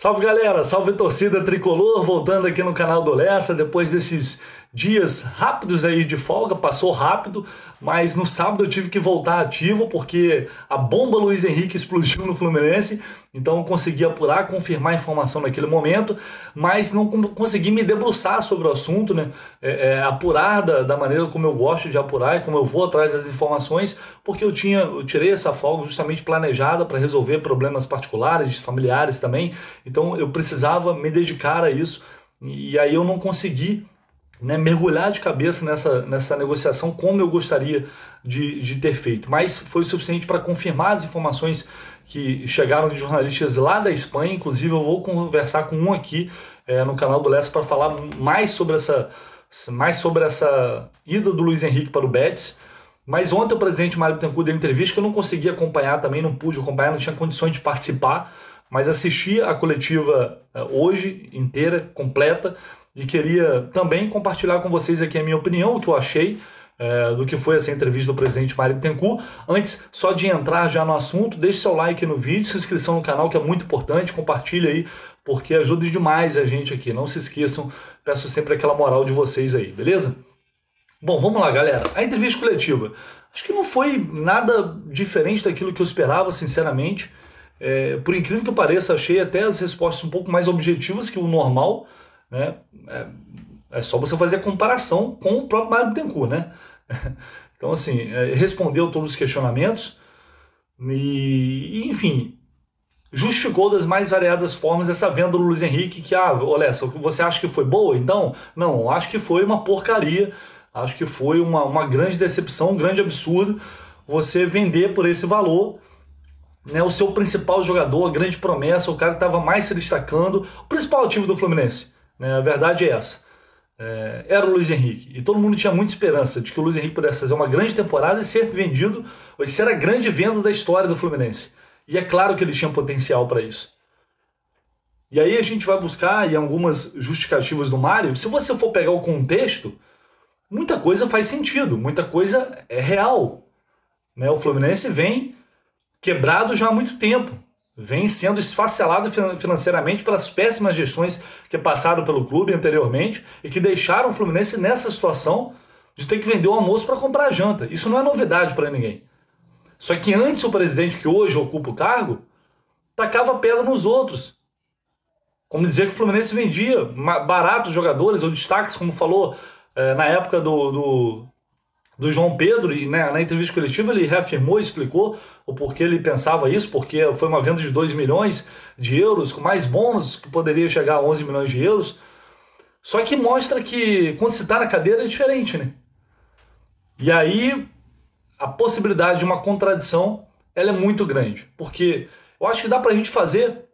Salve galera, salve torcida tricolor, voltando aqui no canal do Lessa, depois desses dias rápidos aí de folga, passou rápido, mas no sábado eu tive que voltar ativo porque a bomba Luiz Henrique explodiu no Fluminense, então eu consegui apurar, confirmar a informação naquele momento, mas não consegui me debruçar sobre o assunto, né? É, é, apurar da, da maneira como eu gosto de apurar e como eu vou atrás das informações, porque eu tinha, eu tirei essa folga justamente planejada para resolver problemas particulares, familiares também, então eu precisava me dedicar a isso e aí eu não consegui né, mergulhar de cabeça nessa, nessa negociação como eu gostaria de, de ter feito. Mas foi suficiente para confirmar as informações que chegaram de jornalistas lá da Espanha. Inclusive, eu vou conversar com um aqui é, no canal do Leste para falar mais sobre essa mais sobre essa ida do Luiz Henrique para o Betis. Mas ontem o presidente Mário Bittencourt deu entrevista que eu não consegui acompanhar também, não pude acompanhar, não tinha condições de participar, mas assisti a coletiva é, hoje inteira, completa, e queria também compartilhar com vocês aqui a minha opinião, o que eu achei é, do que foi essa entrevista do presidente Mário Bittencourt. Antes, só de entrar já no assunto, deixe seu like no vídeo, sua inscrição no canal, que é muito importante, compartilha aí, porque ajuda demais a gente aqui. Não se esqueçam, peço sempre aquela moral de vocês aí, beleza? Bom, vamos lá, galera. A entrevista coletiva. Acho que não foi nada diferente daquilo que eu esperava, sinceramente. É, por incrível que pareça, achei até as respostas um pouco mais objetivas que o normal. Né? É, é só você fazer a comparação com o próprio Mário Bittencourt, né? Então, assim, é, respondeu todos os questionamentos e, enfim, justificou das mais variadas formas essa venda do Luiz Henrique que, ah, olha, você acha que foi boa? Então, não, acho que foi uma porcaria, acho que foi uma, uma grande decepção, um grande absurdo você vender por esse valor né, o seu principal jogador, a grande promessa, o cara que estava mais se destacando, o principal ativo do Fluminense. Né? A verdade é essa. É, era o Luiz Henrique. E todo mundo tinha muita esperança de que o Luiz Henrique pudesse fazer uma grande temporada e ser vendido, ou ser a grande venda da história do Fluminense. E é claro que ele tinha potencial para isso. E aí a gente vai buscar, e algumas justificativas do Mário, se você for pegar o contexto, muita coisa faz sentido, muita coisa é real. Né? O Fluminense vem quebrado já há muito tempo vem sendo esfacelado financeiramente pelas péssimas gestões que passaram pelo clube anteriormente e que deixaram o Fluminense nessa situação de ter que vender o almoço para comprar a janta. Isso não é novidade para ninguém. Só que antes o presidente que hoje ocupa o cargo tacava pedra nos outros. Como dizer que o Fluminense vendia baratos jogadores ou destaques, como falou é, na época do, do, do João Pedro, e né, na entrevista coletiva ele reafirmou, explicou o porquê ele pensava isso, porque foi uma venda de 2 milhões de euros, com mais bônus, que poderia chegar a 11 milhões de euros. Só que mostra que quando se está na cadeira é diferente, né? E aí a possibilidade de uma contradição ela é muito grande, porque eu acho que dá para a gente fazer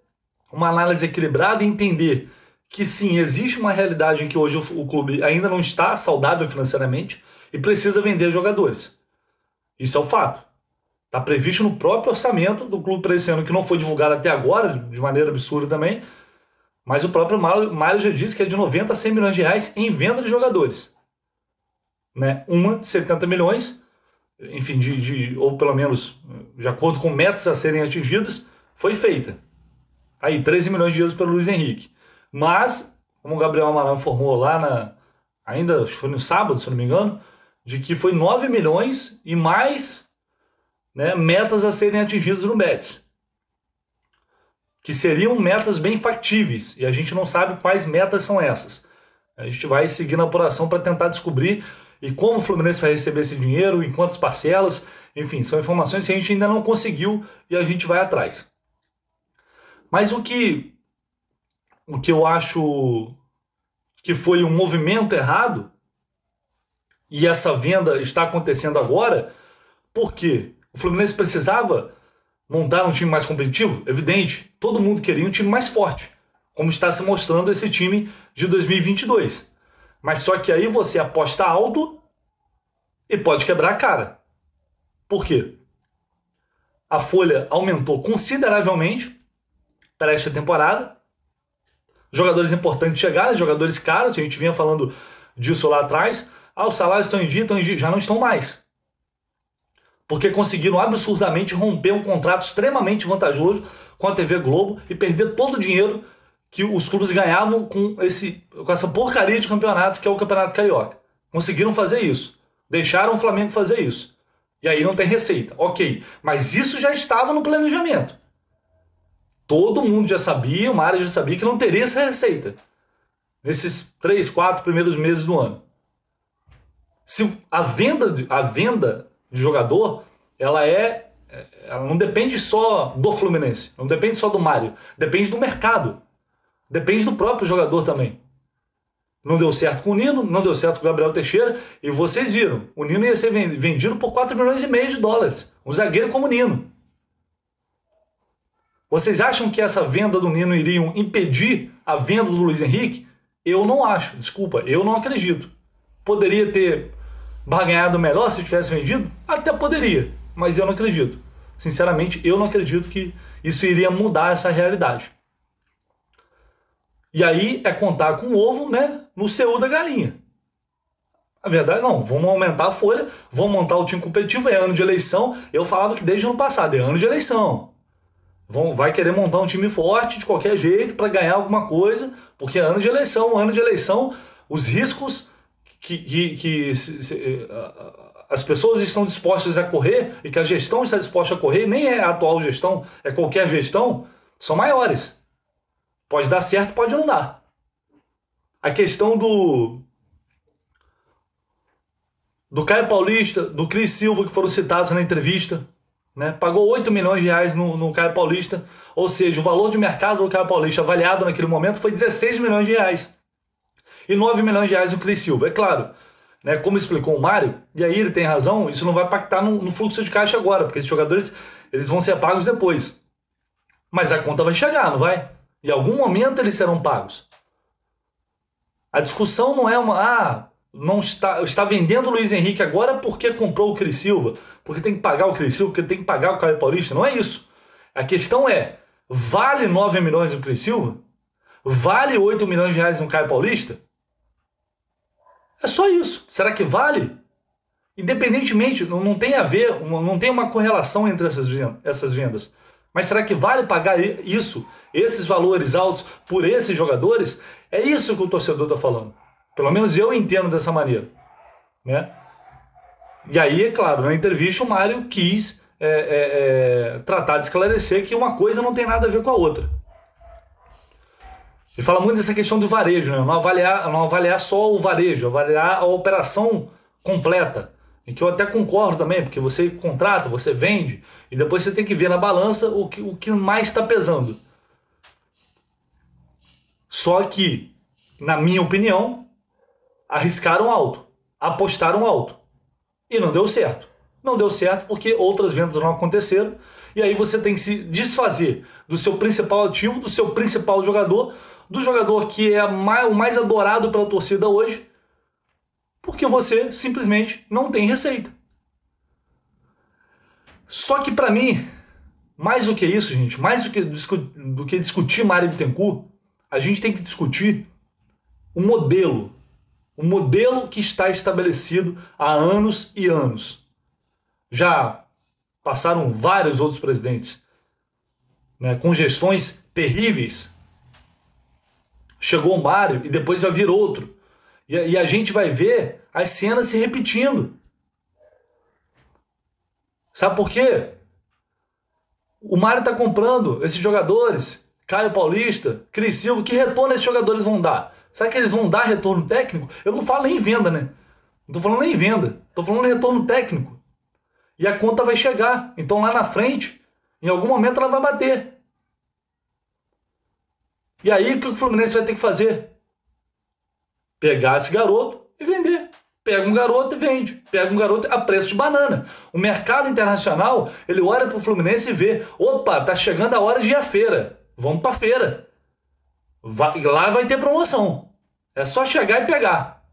uma análise equilibrada e entender que sim, existe uma realidade em que hoje o clube ainda não está saudável financeiramente, e precisa vender jogadores. Isso é um fato. Está previsto no próprio orçamento do clube para esse ano, que não foi divulgado até agora, de maneira absurda também. Mas o próprio Mário já disse que é de 90 a 100 milhões de reais em venda de jogadores. Né? Uma de 70 milhões, enfim, de, de, ou pelo menos de acordo com metas a serem atingidas, foi feita. Aí, 13 milhões de euros pelo Luiz Henrique. Mas, como o Gabriel Amaral informou lá, na, ainda foi no sábado, se não me engano, de que foi 9 milhões e mais né, metas a serem atingidas no Betis. Que seriam metas bem factíveis, e a gente não sabe quais metas são essas. A gente vai seguir na apuração para tentar descobrir e como o Fluminense vai receber esse dinheiro, em quantas parcelas, enfim, são informações que a gente ainda não conseguiu e a gente vai atrás. Mas o que o que eu acho que foi um movimento errado e essa venda está acontecendo agora porque o Fluminense precisava montar um time mais competitivo? Evidente, todo mundo queria um time mais forte, como está se mostrando esse time de 2022. Mas só que aí você aposta alto e pode quebrar a cara. Por quê? A folha aumentou consideravelmente para esta temporada. Jogadores importantes chegaram, jogadores caros, a gente vinha falando disso lá atrás. Ah, os salários estão em dia, estão em dia. Já não estão mais. Porque conseguiram absurdamente romper um contrato extremamente vantajoso com a TV Globo e perder todo o dinheiro que os clubes ganhavam com, esse, com essa porcaria de campeonato que é o Campeonato Carioca. Conseguiram fazer isso. Deixaram o Flamengo fazer isso. E aí não tem receita. Ok. Mas isso já estava no planejamento. Todo mundo já sabia, o Mário já sabia que não teria essa receita nesses três, quatro primeiros meses do ano se a venda, a venda de jogador, ela é, é ela não depende só do Fluminense, não depende só do Mário, depende do mercado. Depende do próprio jogador também. Não deu certo com o Nino, não deu certo com o Gabriel Teixeira, e vocês viram, o Nino ia ser vendido por 4 milhões e meio de dólares. Um zagueiro como o Nino. Vocês acham que essa venda do Nino iria impedir a venda do Luiz Henrique? Eu não acho, desculpa, eu não acredito. Poderia ter barganhado melhor se tivesse vendido? Até poderia, mas eu não acredito. Sinceramente, eu não acredito que isso iria mudar essa realidade. E aí é contar com o ovo, né, no seu da galinha. A verdade não, vamos aumentar a folha, vamos montar o time competitivo, é ano de eleição. Eu falava que desde o ano passado, é ano de eleição. Vão, vai querer montar um time forte de qualquer jeito para ganhar alguma coisa, porque é ano de eleição, ano de eleição, os riscos que, que, que se, se, eh, as pessoas estão dispostas a correr e que a gestão está disposta a correr, nem é a atual gestão, é qualquer gestão, são maiores. Pode dar certo, pode não dar. A questão do do Caio Paulista, do Cris Silva, que foram citados na entrevista, né? pagou 8 milhões de reais no, no Caio Paulista, ou seja, o valor de mercado do Caio Paulista avaliado naquele momento foi 16 milhões de reais e 9 milhões de reais no Cris Silva. É claro, né, como explicou o Mário, e aí ele tem razão, isso não vai impactar no, no fluxo de caixa agora, porque esses jogadores eles vão ser pagos depois. Mas a conta vai chegar, não vai? Em algum momento eles serão pagos. A discussão não é uma. Ah, não está, está vendendo o Luiz Henrique agora porque comprou o Cris Silva, porque tem que pagar o Cris Silva, porque tem que pagar o Caio Paulista. Não é isso. A questão é: vale 9 milhões no Cris Silva? Vale 8 milhões de reais no Caio Paulista? É só isso. Será que vale? Independentemente, não, não tem a ver, não tem uma correlação entre essas, essas vendas. Mas será que vale pagar isso, esses valores altos, por esses jogadores? É isso que o torcedor está falando. Pelo menos eu entendo dessa maneira. Né? E aí, é claro, na entrevista o Mário quis é, é, é, tratar de esclarecer que uma coisa não tem nada a ver com a outra. Ele fala muito dessa questão do varejo, né? não, avaliar, não avaliar só o varejo, avaliar a operação completa. E que eu até concordo também, porque você contrata, você vende, e depois você tem que ver na balança o que, o que mais está pesando. Só que, na minha opinião, arriscaram alto, apostaram alto. E não deu certo. Não deu certo porque outras vendas não aconteceram. E aí você tem que se desfazer do seu principal ativo, do seu principal jogador, do jogador que é o mais adorado pela torcida hoje, porque você simplesmente não tem receita. Só que para mim, mais do que isso, gente, mais do que, do que discutir Mário Bittencourt, a gente tem que discutir o modelo. O modelo que está estabelecido há anos e anos. Já passaram vários outros presidentes né, com gestões terríveis chegou o Mário e depois vai vir outro. E, e a gente vai ver as cenas se repetindo. Sabe por quê? O Mário está comprando esses jogadores, Caio Paulista, Cris Silva, que retorno esses jogadores vão dar? Será que eles vão dar retorno técnico? Eu não falo nem venda, né? Não tô falando nem venda, tô falando retorno técnico. E a conta vai chegar. Então lá na frente, em algum momento ela vai bater. E aí, o que o Fluminense vai ter que fazer? Pegar esse garoto e vender. Pega um garoto e vende. Pega um garoto a preço de banana. O mercado internacional, ele olha para o Fluminense e vê: opa, tá chegando a hora de ir à feira. Vamos para feira. Vai, lá vai ter promoção. É só chegar e pegar.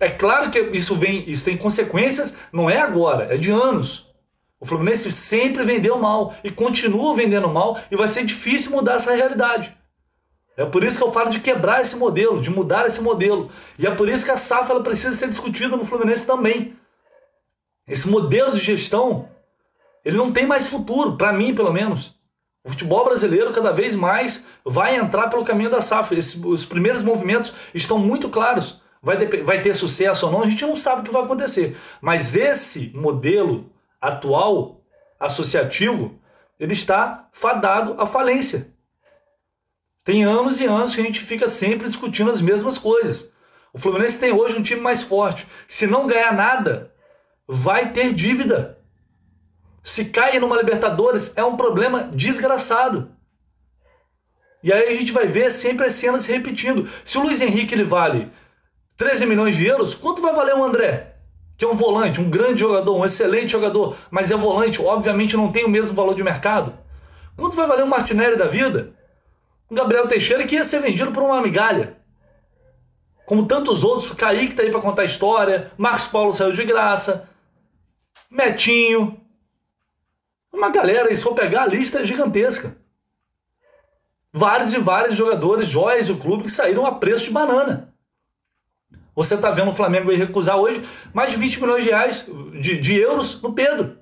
É claro que isso vem, isso tem consequências, não é agora, é de anos. O Fluminense sempre vendeu mal e continua vendendo mal e vai ser difícil mudar essa realidade. É por isso que eu falo de quebrar esse modelo, de mudar esse modelo. E é por isso que a SAF ela precisa ser discutida no Fluminense também. Esse modelo de gestão, ele não tem mais futuro, para mim pelo menos. O futebol brasileiro cada vez mais vai entrar pelo caminho da SAF. Esse, os primeiros movimentos estão muito claros. Vai, vai ter sucesso ou não, a gente não sabe o que vai acontecer. Mas esse modelo atual associativo, ele está fadado à falência. Tem anos e anos que a gente fica sempre discutindo as mesmas coisas. O Fluminense tem hoje um time mais forte. Se não ganhar nada, vai ter dívida. Se cair numa Libertadores, é um problema desgraçado. E aí a gente vai ver sempre as cenas se repetindo. Se o Luiz Henrique ele vale 13 milhões de euros, quanto vai valer o André? que é um volante, um grande jogador, um excelente jogador, mas é volante, obviamente não tem o mesmo valor de mercado. Quanto vai valer o Martinelli da vida? O Gabriel Teixeira que ia ser vendido por uma migalha. Como tantos outros, o Kaique tá aí para contar a história, Marcos Paulo saiu de graça, Metinho. Uma galera, e se for pegar a lista é gigantesca. Vários e vários jogadores, joias do clube que saíram a preço de banana. Você está vendo o Flamengo recusar hoje mais de 20 milhões de reais, de, de euros, no Pedro.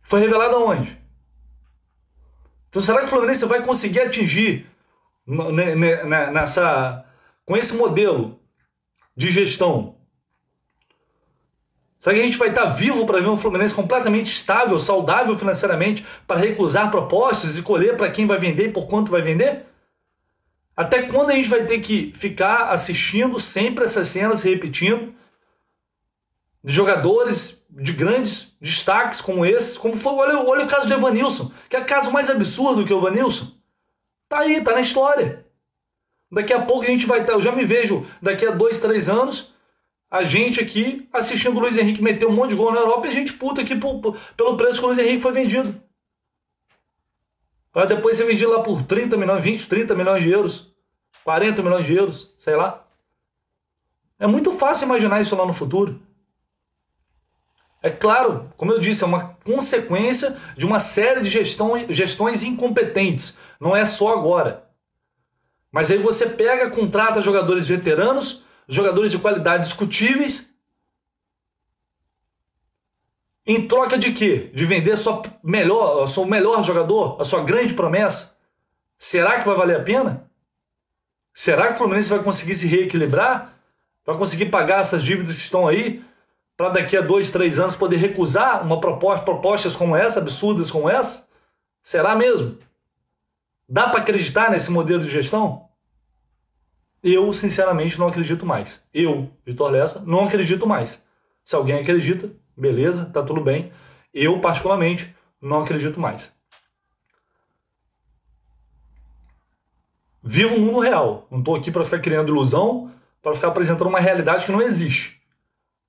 Foi revelado aonde? Então será que o Fluminense vai conseguir atingir nessa, com esse modelo de gestão? Será que a gente vai estar tá vivo para ver um Fluminense completamente estável, saudável financeiramente, para recusar propostas e escolher para quem vai vender e por quanto vai vender? Até quando a gente vai ter que ficar assistindo sempre essas cenas repetindo? De jogadores de grandes destaques como esses, como foi, olha, olha o caso do Evanilson, que é o caso mais absurdo que o Evanilson. Tá aí, tá na história. Daqui a pouco a gente vai estar, tá, eu já me vejo daqui a dois, três anos, a gente aqui assistindo o Luiz Henrique meter um monte de gol na Europa e a gente puta aqui por, por, pelo preço que o Luiz Henrique foi vendido. Vai depois ser vendido lá por 30 milhões, 20, 30 milhões de euros. 40 milhões de euros, sei lá. É muito fácil imaginar isso lá no futuro. É claro, como eu disse, é uma consequência de uma série de gestões, gestões incompetentes. Não é só agora. Mas aí você pega, contrata jogadores veteranos, jogadores de qualidade discutíveis. Em troca de quê? De vender sua melhor, seu melhor jogador, a sua grande promessa? Será que vai valer a pena? Será que o Fluminense vai conseguir se reequilibrar? Vai conseguir pagar essas dívidas que estão aí? Para daqui a dois, três anos poder recusar uma proposta, propostas como essa, absurdas como essa? Será mesmo? Dá para acreditar nesse modelo de gestão? Eu, sinceramente, não acredito mais. Eu, Vitor Lessa, não acredito mais. Se alguém acredita, beleza, tá tudo bem. Eu, particularmente, não acredito mais. viva o mundo real. Não estou aqui para ficar criando ilusão, para ficar apresentando uma realidade que não existe.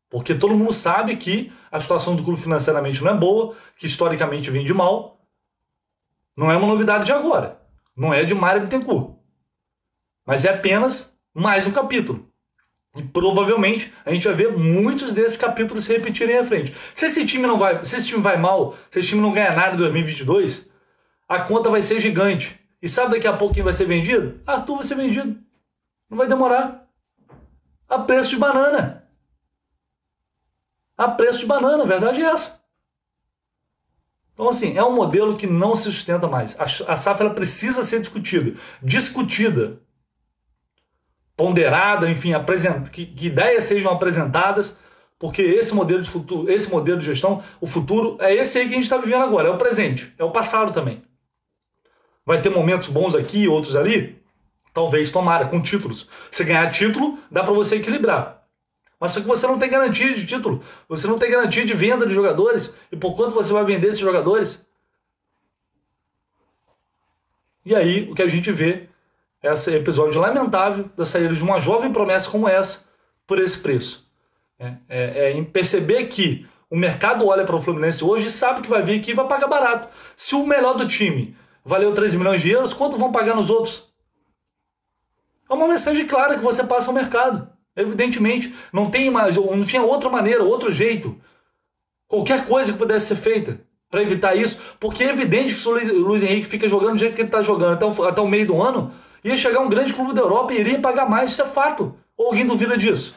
Porque todo mundo sabe que a situação do clube financeiramente não é boa, que historicamente vem de mal. Não é uma novidade de agora. Não é de Mário Bittencourt. Mas é apenas mais um capítulo. E provavelmente a gente vai ver muitos desses capítulos se repetirem à frente. Se esse time não vai, se esse time vai mal, se esse time não ganha nada em 2022, a conta vai ser gigante. E sabe daqui a pouco quem vai ser vendido? Arthur vai ser vendido. Não vai demorar. A preço de banana. A preço de banana, a verdade é essa. Então, assim, é um modelo que não se sustenta mais. A, safra SAF ela precisa ser discutida. Discutida. Ponderada, enfim, apresenta, que, que ideias sejam apresentadas porque esse modelo de futuro, esse modelo de gestão, o futuro é esse aí que a gente está vivendo agora, é o presente, é o passado também. Vai ter momentos bons aqui, outros ali? Talvez, tomara, com títulos. Se ganhar título, dá para você equilibrar. Mas só que você não tem garantia de título. Você não tem garantia de venda de jogadores. E por quanto você vai vender esses jogadores? E aí, o que a gente vê é esse episódio lamentável da saída de uma jovem promessa como essa por esse preço. É, é, é perceber que o mercado olha para o Fluminense hoje e sabe que vai vir aqui e vai pagar barato. Se o melhor do time valeu 3 milhões de euros, quanto vão pagar nos outros? É uma mensagem clara que você passa ao mercado. Evidentemente, não tem mais, não tinha outra maneira, outro jeito. Qualquer coisa que pudesse ser feita para evitar isso, porque é evidente que o Luiz Henrique fica jogando do jeito que ele está jogando até o, até o meio do ano, ia chegar um grande clube da Europa e iria pagar mais, isso é fato. Ou alguém duvida disso?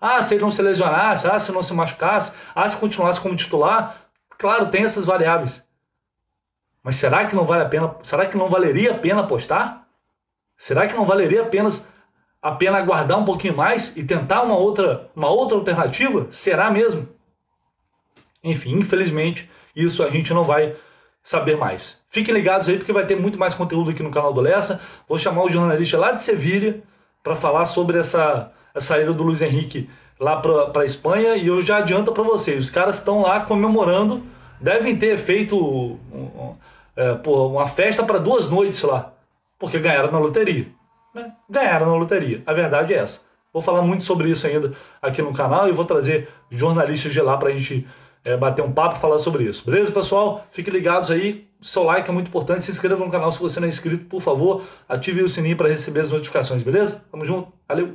Ah, se ele não se lesionasse, ah, se não se machucasse, ah, se continuasse como titular. Claro, tem essas variáveis. Mas será que não vale a pena? Será que não valeria a pena apostar? Será que não valeria apenas a pena aguardar um pouquinho mais e tentar uma outra, uma outra alternativa? Será mesmo? Enfim, infelizmente, isso a gente não vai saber mais. Fiquem ligados aí porque vai ter muito mais conteúdo aqui no canal do Lessa. Vou chamar o jornalista lá de Sevilha para falar sobre essa, saída do Luiz Henrique lá para a Espanha e eu já adianto para vocês, os caras estão lá comemorando, devem ter feito um, um, é, uma festa para duas noites lá, porque ganharam na loteria. Né? Ganharam na loteria. A verdade é essa. Vou falar muito sobre isso ainda aqui no canal e vou trazer jornalistas de lá para a gente é, bater um papo e falar sobre isso. Beleza, pessoal? Fiquem ligados aí. Seu like é muito importante. Se inscreva no canal se você não é inscrito, por favor. Ative o sininho para receber as notificações, beleza? Tamo junto. Valeu!